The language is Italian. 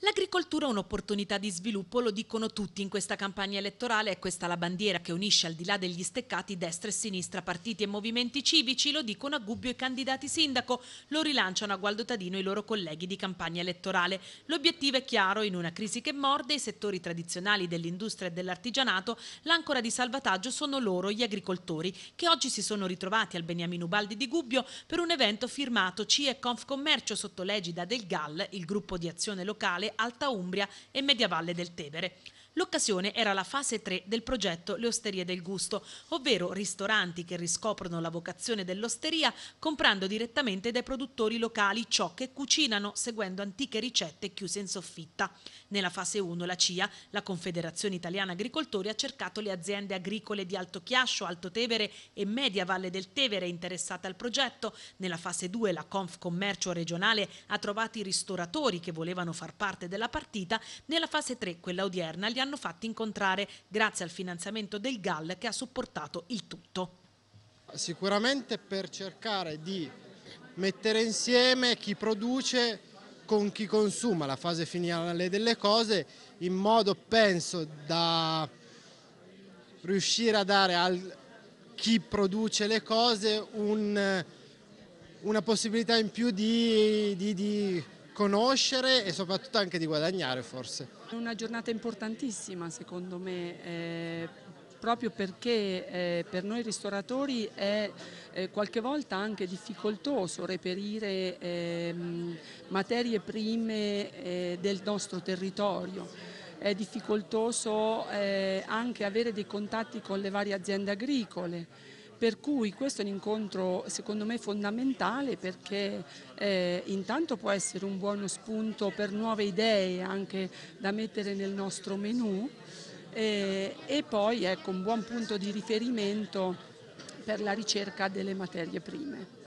L'agricoltura è un'opportunità di sviluppo, lo dicono tutti in questa campagna elettorale, è questa la bandiera che unisce al di là degli steccati destra e sinistra, partiti e movimenti civici, lo dicono a Gubbio i candidati sindaco, lo rilanciano a Gualdo Tadino i loro colleghi di campagna elettorale. L'obiettivo è chiaro, in una crisi che morde i settori tradizionali dell'industria e dell'artigianato, l'ancora di salvataggio sono loro, gli agricoltori, che oggi si sono ritrovati al Beniamino Baldi di Gubbio per un evento firmato CIE Conf Commercio sotto l'egida del GAL, il gruppo di azione locale, Alta Umbria e Mediavalle del Tevere. L'occasione era la fase 3 del progetto Le Osterie del Gusto, ovvero ristoranti che riscoprono la vocazione dell'osteria comprando direttamente dai produttori locali ciò che cucinano seguendo antiche ricette chiuse in soffitta. Nella fase 1 la CIA, la Confederazione Italiana Agricoltori, ha cercato le aziende agricole di Alto Chiascio, Alto Tevere e Media Valle del Tevere interessate al progetto. Nella fase 2 la Conf Commercio regionale ha trovato i ristoratori che volevano far parte della partita. Nella fase 3, quella odierna, gli hanno hanno fatti incontrare grazie al finanziamento del GAL che ha supportato il tutto. Sicuramente per cercare di mettere insieme chi produce con chi consuma la fase finale delle cose in modo penso da riuscire a dare al chi produce le cose un, una possibilità in più di, di, di conoscere e soprattutto anche di guadagnare forse. È una giornata importantissima secondo me, eh, proprio perché eh, per noi ristoratori è eh, qualche volta anche difficoltoso reperire ehm, materie prime eh, del nostro territorio è difficoltoso eh, anche avere dei contatti con le varie aziende agricole. Per cui questo è un incontro secondo me fondamentale perché eh, intanto può essere un buono spunto per nuove idee anche da mettere nel nostro menu eh, e poi ecco, un buon punto di riferimento per la ricerca delle materie prime.